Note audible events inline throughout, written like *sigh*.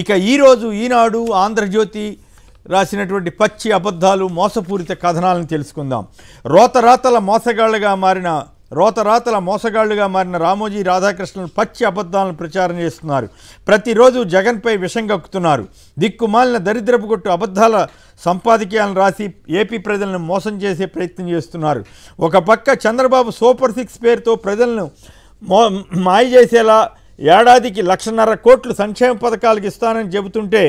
ఇక ఈరోజు ఈనాడు ఆంధ్రజ్యోతి రాసినటువంటి పచ్చి అబద్ధాలు మోసపూరిత కథనాలను తెలుసుకుందాం రోతరాతల మోసగాళ్లుగా మారిన రోతరాతల మోసగాళ్లుగా మారిన రామోజీ రాధాకృష్ణన్ పచ్చి అబద్ధాలను ప్రచారం చేస్తున్నారు ప్రతిరోజు జగన్పై విషం కక్కుతున్నారు దిక్కుమాలిన దరిద్రపు కొట్టు అబద్ధాల సంపాదకీయాలను రాసి ఏపీ ప్రజలను మోసం చేసే ప్రయత్నం చేస్తున్నారు ఒక పక్క చంద్రబాబు సూపర్ సిక్స్ పేరుతో ప్రజలను మో మాయ చేసేలా ఏడాదికి లక్షన్నర కోట్లు సంక్షేమ పథకాలకు ఇస్తానని చెబుతుంటే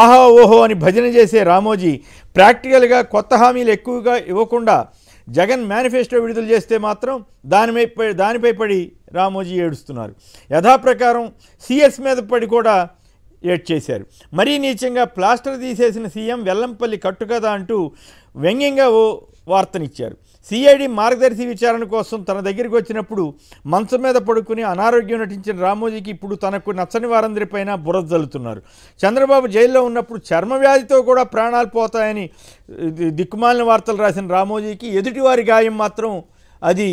ఆహా ఓహో అని భజన చేసే రామోజీ ప్రాక్టికల్గా కొత్త హామీలు ఎక్కువగా ఇవ్వకుండా జగన్ మేనిఫెస్టో విడుదల చేస్తే మాత్రం దానిపై దానిపై పడి రామోజీ ఏడుస్తున్నారు యథాప్రకారం సిఎస్ మీద పడి కూడా చేశారు మరీ నీచంగా ప్లాస్టర్ తీసేసిన సీఎం వెల్లంపల్లి కట్టుకదా అంటూ వ్యంగ్యంగా ఓ వార్తనిచ్చారు సిఐడి మార్గదర్శి విచారణ కోసం తన దగ్గరికి వచ్చినప్పుడు మంచం మీద పడుకుని అనారోగ్యం నటించిన రామోజీకి ఇప్పుడు తనకు నచ్చని వారందరిపైన బురద జల్లుతున్నారు చంద్రబాబు జైల్లో ఉన్నప్పుడు చర్మ వ్యాధితో కూడా ప్రాణాలు పోతాయని దిక్కుమాలిన వార్తలు రాసిన రామోజీకి ఎదుటివారి గాయం మాత్రం అది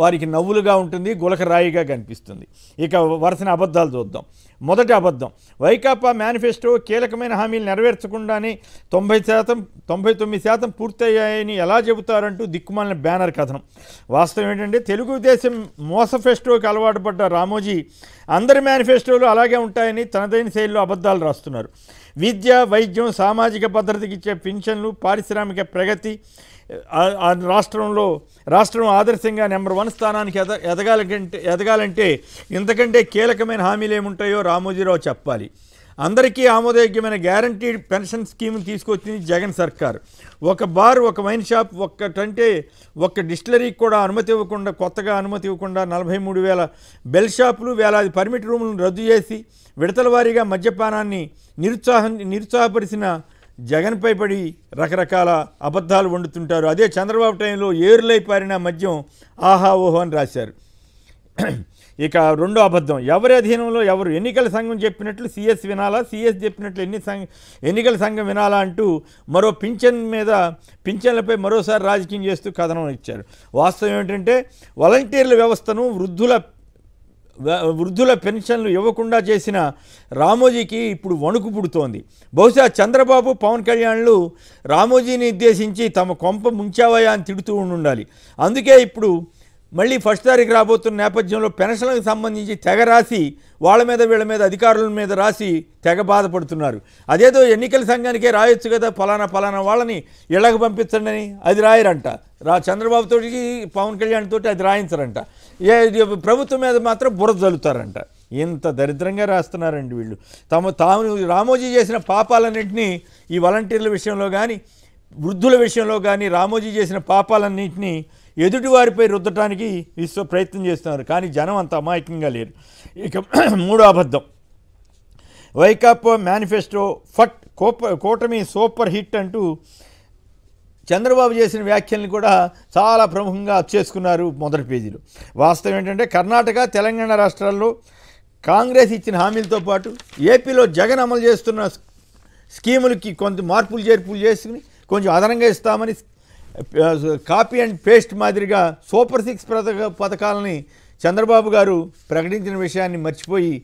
వారికి నవ్వులుగా ఉంటుంది గులకరాయిగా కనిపిస్తుంది ఇక వరుసన అబద్ధాలు చూద్దాం మొదటి అబద్ధం వైకాపా మేనిఫెస్టో కీలకమైన హామీలు నెరవేర్చకుండానే తొంభై శాతం తొంభై తొమ్మిది శాతం పూర్తయ్యాయని ఎలా చెబుతారంటూ దిక్కుమాలిన బ్యానర్ కథనం వాస్తవం ఏంటంటే తెలుగుదేశం మోసఫెస్టోకి అలవాటు పడ్డ రామోజీ అందరి మేనిఫెస్టోలు అలాగే ఉంటాయని తనదైన శైలిలో అబద్ధాలు రాస్తున్నారు విద్య వైద్యం సామాజిక భద్రతకి ఇచ్చే పింఛన్లు పారిశ్రామిక ప్రగతి ఆ రాష్ట్రంలో రాష్ట్రం ఆదర్శంగా నెంబర్ వన్ స్థానానికి ఎద ఎదగాలంటే ఎదగాలంటే ఇంతకంటే కీలకమైన హామీలు ఏముంటాయో రామోజీరావు చెప్పాలి అందరికీ ఆమోదయోగ్యమైన గ్యారంటీడ్ పెన్షన్ స్కీమ్ తీసుకొచ్చింది జగన్ సర్కార్ ఒక బార్ ఒక వైన్ షాప్ ఒక్కటంటే ఒక్క డిస్టిలరీ కూడా అనుమతి ఇవ్వకుండా కొత్తగా అనుమతి ఇవ్వకుండా నలభై మూడు వేల బెల్ షాపులు వేలాది పర్మిట్ రూములను రద్దు చేసి విడతల వారీగా మద్యపానాన్ని నిరుత్సాహం నిరుత్సాహపరిచిన జగన్పై పడి రకరకాల అబద్ధాలు వండుతుంటారు అదే చంద్రబాబు టైంలో ఏరులై పారిన మద్యం ఆహా ఓహో అని రాశారు ఇక రెండో అబద్ధం ఎవరి అధీనంలో ఎవరు ఎన్నికల సంఘం చెప్పినట్లు సీఎస్ వినాలా సీఎస్ చెప్పినట్లు ఎన్ని సంఘ ఎన్నికల సంఘం వినాలా అంటూ మరో పింఛన్ మీద పింఛన్లపై మరోసారి రాజకీయం చేస్తూ కథనం ఇచ్చారు వాస్తవం ఏమిటంటే వాలంటీర్ల వ్యవస్థను వృద్ధుల వృద్ధుల పెన్షన్లు ఇవ్వకుండా చేసిన రామోజీకి ఇప్పుడు వణుకు పుడుతోంది బహుశా చంద్రబాబు పవన్ కళ్యాణ్లు రామోజీని ఉద్దేశించి తమ కొంప ముంచావయా అని తిడుతూ ఉండాలి అందుకే ఇప్పుడు మళ్ళీ ఫస్ట్ తారీఖు రాబోతున్న నేపథ్యంలో పెన్షన్లకు సంబంధించి తెగ రాసి వాళ్ళ మీద వీళ్ళ మీద అధికారుల మీద రాసి తెగ బాధపడుతున్నారు అదేదో ఎన్నికల సంఘానికే రాయొచ్చు కదా ఫలానా ఫలానా వాళ్ళని ఇళ్ళకు పంపించండి అని అది రాయరంట రా తోటి పవన్ కళ్యాణ్ తోటి అది రాయించరంట ప్రభుత్వం మీద మాత్రం బుర్ర జల్లుతారంట ఇంత దరిద్రంగా రాస్తున్నారండి వీళ్ళు తమ తాము రామోజీ చేసిన పాపాలన్నింటినీ ఈ వాలంటీర్ల విషయంలో కానీ వృద్ధుల విషయంలో కానీ రామోజీ చేసిన పాపాలన్నింటినీ ఎదుటివారిపై రుద్దటానికి విశ్వ ప్రయత్నం చేస్తున్నారు కానీ జనం అంత అమాయకంగా లేరు ఇక *clears throat* మూడో అబద్ధం వైకాపా మేనిఫెస్టో ఫట్ కోప కూటమి సూపర్ హిట్ అంటూ చంద్రబాబు చేసిన వ్యాఖ్యలను కూడా చాలా ప్రముఖంగా చేసుకున్నారు మొదటి పేజీలో వాస్తవం ఏంటంటే కర్ణాటక తెలంగాణ రాష్ట్రాల్లో కాంగ్రెస్ ఇచ్చిన హామీలతో పాటు ఏపీలో జగన్ అమలు చేస్తున్న స్కీములకి కొంత మార్పులు చేర్పులు చేసుకుని కొంచెం అదనంగా ఇస్తామని కాపీ అండ్ పేస్ట్ మాదిరిగా సూపర్ సిక్స్ పథక పథకాలని చంద్రబాబు గారు ప్రకటించిన విషయాన్ని మర్చిపోయి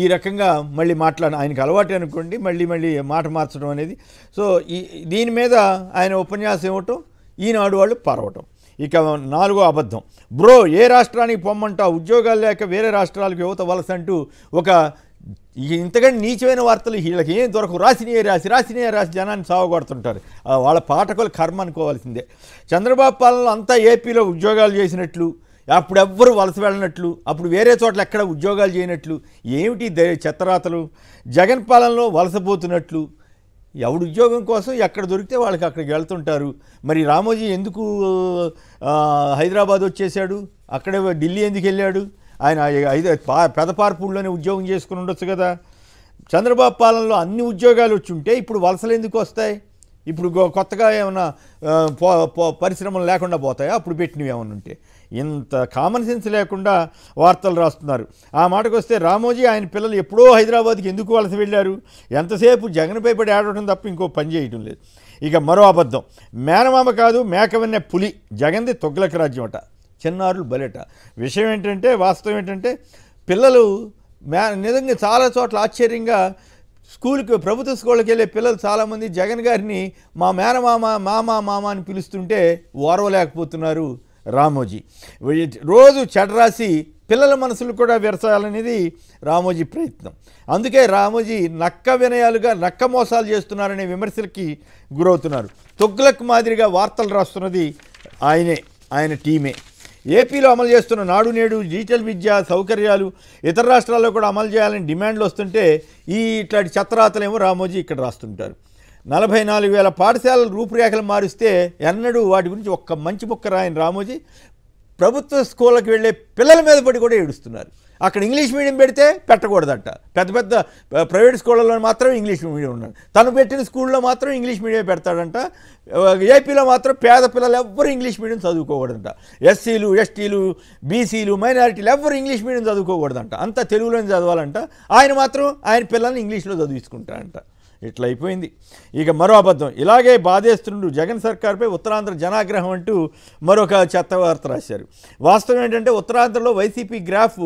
ఈ రకంగా మళ్ళీ మాట్లాడ ఆయనకు అలవాటు అనుకోండి మళ్ళీ మళ్ళీ మాట మార్చడం అనేది సో ఈ దీని మీద ఆయన ఉపన్యాసం ఇవ్వటం ఈనాడు వాళ్ళు పారవటం ఇక నాలుగో అబద్ధం బ్రో ఏ రాష్ట్రానికి పొమ్మంటా ఉద్యోగాలు లేక వేరే రాష్ట్రాలకు యువత వలస అంటూ ఒక ఇంతకంటే నీచమైన వార్తలు వీళ్ళకి ఏం దొరకవు రాసినే రాసి రాసినే రాసి జనాన్ని సావగొడుతుంటారు వాళ్ళ పాఠకులు కర్మ అనుకోవాల్సిందే చంద్రబాబు పాలనలో అంతా ఏపీలో ఉద్యోగాలు చేసినట్లు అప్పుడు ఎవ్వరు వలస వెళ్ళినట్లు అప్పుడు వేరే చోట్ల ఎక్కడ ఉద్యోగాలు చేయనట్లు ఏమిటి చెత్తరాతలు జగన్ పాలనలో వలసపోతున్నట్లు ఎవడు ఉద్యోగం కోసం ఎక్కడ దొరికితే వాళ్ళకి అక్కడికి వెళ్తుంటారు మరి రామోజీ ఎందుకు హైదరాబాద్ వచ్చేసాడు అక్కడే ఢిల్లీ ఎందుకు వెళ్ళాడు ఆయన ఐదు పెదపార్పుల్లోనే ఉద్యోగం చేసుకుని ఉండొచ్చు కదా చంద్రబాబు పాలనలో అన్ని ఉద్యోగాలు వచ్చి ఉంటే ఇప్పుడు వలసలు ఎందుకు వస్తాయి ఇప్పుడు కొత్తగా ఏమైనా పరిశ్రమలు లేకుండా పోతాయా అప్పుడు పెట్టినవి ఏమైనా ఉంటే ఇంత కామన్ సెన్స్ లేకుండా వార్తలు రాస్తున్నారు ఆ మాటకు వస్తే రామోజీ ఆయన పిల్లలు ఎప్పుడో హైదరాబాద్కి ఎందుకు వలస వెళ్ళారు ఎంతసేపు జగన్పై పడి ఆడటం తప్ప ఇంకో పని చేయటం లేదు ఇక మరో అబద్ధం మేనమామ కాదు మేకవన్నె పులి జగన్ది తొగ్లక రాజ్యం అట చిన్నారులు బలెట విషయం ఏంటంటే వాస్తవం ఏంటంటే పిల్లలు మ్యా నిజంగా చాలా చోట్ల ఆశ్చర్యంగా స్కూల్కి ప్రభుత్వ స్కూళ్ళకి వెళ్ళే పిల్లలు చాలామంది జగన్ గారిని మా మేనమామ మామా మామ అని పిలుస్తుంటే ఓర్వలేకపోతున్నారు రామోజీ రోజు చెడరాసి పిల్లల మనసులు కూడా విరచాలనేది రామోజీ ప్రయత్నం అందుకే రామోజీ నక్క వినయాలుగా నక్క మోసాలు చేస్తున్నారనే విమర్శలకి గురవుతున్నారు తొగ్గులకు మాదిరిగా వార్తలు రాస్తున్నది ఆయనే ఆయన టీమే ఏపీలో అమలు చేస్తున్న నాడు నేడు డిజిటల్ విద్య సౌకర్యాలు ఇతర రాష్ట్రాల్లో కూడా అమలు చేయాలని డిమాండ్లు వస్తుంటే ఈ ఇట్లాంటి చత్రాతలేమో రామోజీ ఇక్కడ రాస్తుంటారు నలభై నాలుగు వేల పాఠశాలల రూపురేఖలు మారుస్తే ఎన్నడూ వాటి గురించి ఒక్క మంచి ముక్క రాయని రామోజీ ప్రభుత్వ స్కూళ్ళకి వెళ్ళే పిల్లల మీద పడి కూడా ఏడుస్తున్నారు అక్కడ ఇంగ్లీష్ మీడియం పెడితే పెట్టకూడదట పెద్ద పెద్ద ప్రైవేట్ స్కూళ్ళలో మాత్రం ఇంగ్లీష్ మీడియం ఉన్నాడు తను పెట్టిన స్కూల్లో మాత్రం ఇంగ్లీష్ మీడియం పెడతాడంట ఏపీలో మాత్రం పేద పిల్లలు ఎవ్వరు ఇంగ్లీష్ మీడియం చదువుకోకూడదంట ఎస్సీలు ఎస్టీలు బీసీలు మైనారిటీలు ఎవ్వరు ఇంగ్లీష్ మీడియం చదువుకోకూడదంట అంతా తెలుగులోనే చదవాలంట ఆయన మాత్రం ఆయన పిల్లల్ని ఇంగ్లీష్లో చదివించుకుంటాడంట ఇట్లా అయిపోయింది ఇక మరో అబద్ధం ఇలాగే బాధేస్తుండు జగన్ సర్కార్పై ఉత్తరాంధ్ర జనాగ్రహం అంటూ మరొక చెత్త వార్త రాశారు వాస్తవం ఏంటంటే ఉత్తరాంధ్రలో వైసీపీ గ్రాఫ్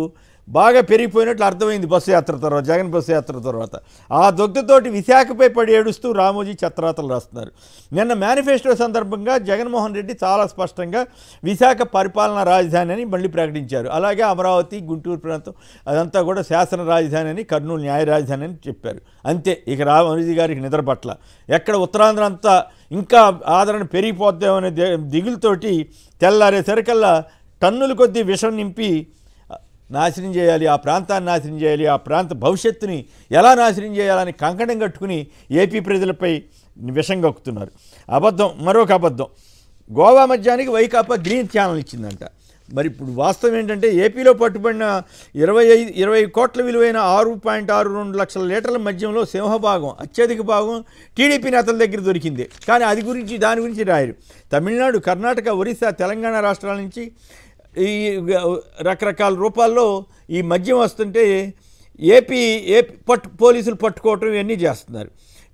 బాగా పెరిగిపోయినట్లు అర్థమైంది బస్సు యాత్ర తర్వాత జగన్ బస్సు యాత్ర తర్వాత ఆ దొగ్గతోటి విశాఖపై పడి ఏడుస్తూ రామోజీ చత్రాతలు రాస్తున్నారు నిన్న మేనిఫెస్టో సందర్భంగా జగన్మోహన్ రెడ్డి చాలా స్పష్టంగా విశాఖ పరిపాలన రాజధాని అని మళ్ళీ ప్రకటించారు అలాగే అమరావతి గుంటూరు ప్రాంతం అదంతా కూడా శాసన రాజధాని అని కర్నూలు న్యాయ రాజధాని అని చెప్పారు అంతే ఇక రామోజీ గారికి నిద్ర పట్ల ఎక్కడ ఉత్తరాంధ్ర అంతా ఇంకా ఆదరణ పెరిగిపోద్దామనే దిగులతోటి తెల్లారేసరికల్లా టన్నుల కొద్దీ విషం నింపి నాశనం చేయాలి ఆ ప్రాంతాన్ని నాశనం చేయాలి ఆ ప్రాంత భవిష్యత్తుని ఎలా నాశనం చేయాలని కంకణం కట్టుకుని ఏపీ ప్రజలపై విషం గక్కుతున్నారు అబద్ధం మరొక అబద్ధం గోవా మధ్యానికి వైకాపా గ్రీన్ ఛానల్ ఇచ్చిందంట మరి ఇప్పుడు వాస్తవం ఏంటంటే ఏపీలో పట్టుబడిన ఇరవై ఐదు ఇరవై కోట్ల విలువైన ఆరు పాయింట్ ఆరు రెండు లక్షల లీటర్ల మధ్యంలో సింహభాగం అత్యధిక భాగం టీడీపీ నేతల దగ్గర దొరికింది కానీ అది గురించి దాని గురించి రాయరు తమిళనాడు కర్ణాటక ఒరిస్సా తెలంగాణ రాష్ట్రాల నుంచి ఈ రకరకాల రూపాల్లో ఈ మద్యం వస్తుంటే ఏపీ ఏపీ పట్టు పోలీసులు పట్టుకోవటం ఇవన్నీ చేస్తున్నారు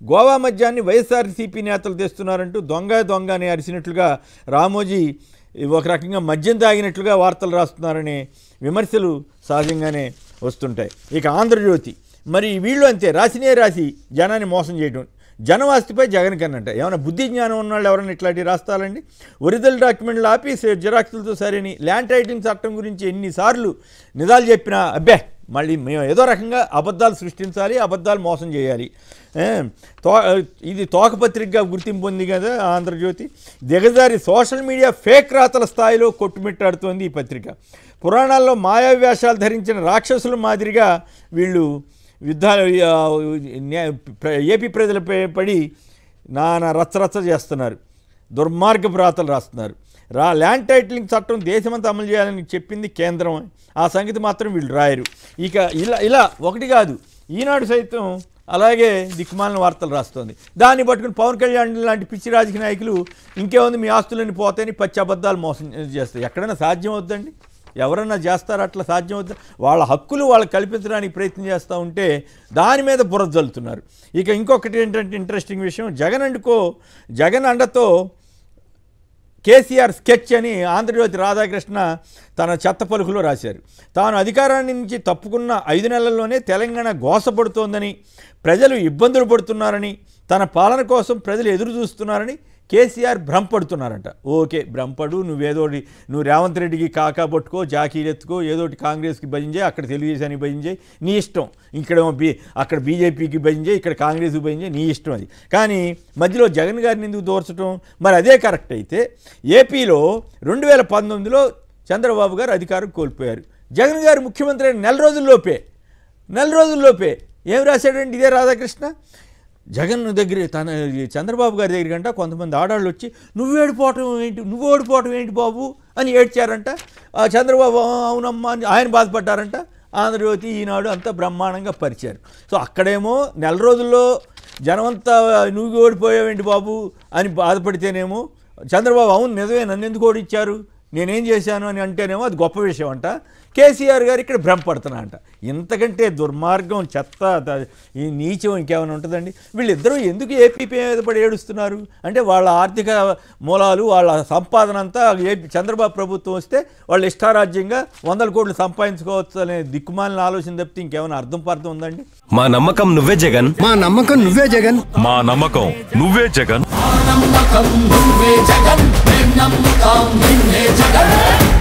గోవా మద్యాన్ని వైఎస్ఆర్సీపీ నేతలు తెస్తున్నారంటూ దొంగ దొంగ అని అరిసినట్లుగా రామోజీ ఒక రకంగా మద్యం తాగినట్లుగా వార్తలు రాస్తున్నారనే విమర్శలు సహజంగానే వస్తుంటాయి ఇక ఆంధ్రజ్యోతి మరి వీళ్ళు అంతే రాసినే రాసి జనాన్ని మోసం చేయడం జనవాస్తిపై జగన్ కన్నంటే ఏమైనా బుద్ధి జ్ఞానం ఉన్నాళ్ళు ఎవరైనా ఇట్లాంటివి రాస్తారండి ఒరిజినల్ డాక్యుమెంట్లు ఆపి జిరాక్సులతో సరేని ల్యాండ్ రైటింగ్ చట్టం గురించి ఎన్నిసార్లు నిజాలు చెప్పినా అబ్బే మళ్ళీ మేము ఏదో రకంగా అబద్ధాలు సృష్టించాలి అబద్ధాలు మోసం చేయాలి తో ఇది తోకపత్రికగా గుర్తింపు ఉంది కదా ఆంధ్రజ్యోతి దిగజారి సోషల్ మీడియా ఫేక్ రాతల స్థాయిలో కొట్టుమిట్టాడుతోంది ఈ పత్రిక పురాణాల్లో మాయావ్యాసాలు ధరించిన రాక్షసుల మాదిరిగా వీళ్ళు యుద్ధాలు ఏపీ ప్రజల పడి నానా రచ్చరచ్చ చేస్తున్నారు దుర్మార్గ ప్రాతలు రాస్తున్నారు రా ల్యాండ్ టైటిలింగ్ చట్టం దేశమంతా అమలు చేయాలని చెప్పింది కేంద్రం ఆ సంగతి మాత్రం వీళ్ళు రాయరు ఇక ఇలా ఇలా ఒకటి కాదు ఈనాడు సైతం అలాగే దిక్కుమాలిన వార్తలు రాస్తోంది దాన్ని పట్టుకుని పవన్ కళ్యాణ్ లాంటి పిచ్చి రాజకీయ నాయకులు ఇంకేముంది మీ ఆస్తులన్నీ పోతాయని పచ్చి అబద్ధాలు మోసం చేస్తాయి ఎక్కడైనా సాధ్యం అవుద్దండి ఎవరన్నా చేస్తారు అట్లా సాధ్యం అవుతుంది వాళ్ళ హక్కులు వాళ్ళు కల్పించడానికి ప్రయత్నం చేస్తూ ఉంటే దాని మీద బురద జల్లుతున్నారు ఇక ఇంకొకటి ఏంటంటే ఇంట్రెస్టింగ్ విషయం జగన్ అండుకో జగన్ అండతో కేసీఆర్ స్కెచ్ అని ఆంధ్రజ్యోతి రాధాకృష్ణ తన చెత్త పలుకులో రాశారు తాను అధికారాన్ని నుంచి తప్పుకున్న ఐదు నెలల్లోనే తెలంగాణ గోసపడుతోందని ప్రజలు ఇబ్బందులు పడుతున్నారని తన పాలన కోసం ప్రజలు ఎదురు చూస్తున్నారని కేసీఆర్ భ్రమపడుతున్నారంట ఓకే భ్రమపడు నువ్వేదోటి నువ్వు రేవంత్ రెడ్డికి కాకా పట్టుకో జాకీలు ఎత్తుకో ఏదోటి కాంగ్రెస్కి భజించాయి అక్కడ తెలుగుదేశానికి భజించాయి నీ ఇష్టం ఇక్కడ బీ అక్కడ బీజేపీకి భజించాయి ఇక్కడ కాంగ్రెస్కి భజించాయి నీ ఇష్టం అది కానీ మధ్యలో జగన్ గారిని ఎందుకు దోర్చడం మరి అదే కరెక్ట్ అయితే ఏపీలో రెండు వేల పంతొమ్మిదిలో చంద్రబాబు గారు అధికారం కోల్పోయారు జగన్ గారు ముఖ్యమంత్రి నెల రోజుల్లోపే నెల రోజుల్లోపే ఏం రాశాడండి ఇదే రాధాకృష్ణ జగన్ దగ్గర తన చంద్రబాబు గారి దగ్గర కంట కొంతమంది ఆడాళ్ళు వచ్చి నువ్వు ఏడిపోవటం ఏంటి నువ్వు ఓడిపోవటం ఏంటి బాబు అని ఏడ్చారంట చంద్రబాబు అవునమ్మా అని ఆయన బాధపడ్డారంట ఆంధ్రజ్యోతి ఈనాడు అంతా బ్రహ్మాండంగా పరిచారు సో అక్కడేమో నెల రోజుల్లో జనమంతా నువ్వు ఓడిపోయావేంటి బాబు అని బాధపడితేనేమో చంద్రబాబు అవును నిజమే నన్ను ఎందుకు ఓడిచ్చారు నేనేం చేశాను అని అంటేనేమో అది గొప్ప విషయం అంట కేసీఆర్ గారు ఇక్కడ భ్రమపడుతున్నా అంట ఇంతకంటే దుర్మార్గం చెత్త ఈ నీచం ఇంకేమైనా ఉంటుందండి వీళ్ళిద్దరూ ఎందుకు ఏపీ మీద పడి ఏడుస్తున్నారు అంటే వాళ్ళ ఆర్థిక మూలాలు వాళ్ళ సంపాదన అంతా ఏపీ చంద్రబాబు ప్రభుత్వం వస్తే వాళ్ళు ఇష్టారాజ్యంగా వందల కోట్లు సంపాదించుకోవచ్చు అనే దిక్కుమాలిన ఆలోచన తప్పితే ఇంకేమైనా అర్థం పర్థం ఉందండి మా నమ్మకం నువ్వే జగన్ మా నమ్మకం నువ్వే జగన్ మా నమ్మకం నువ్వే జగన్ మా నమ్మకం నువ్వే జగన్ जन्म का मिन्हे जगत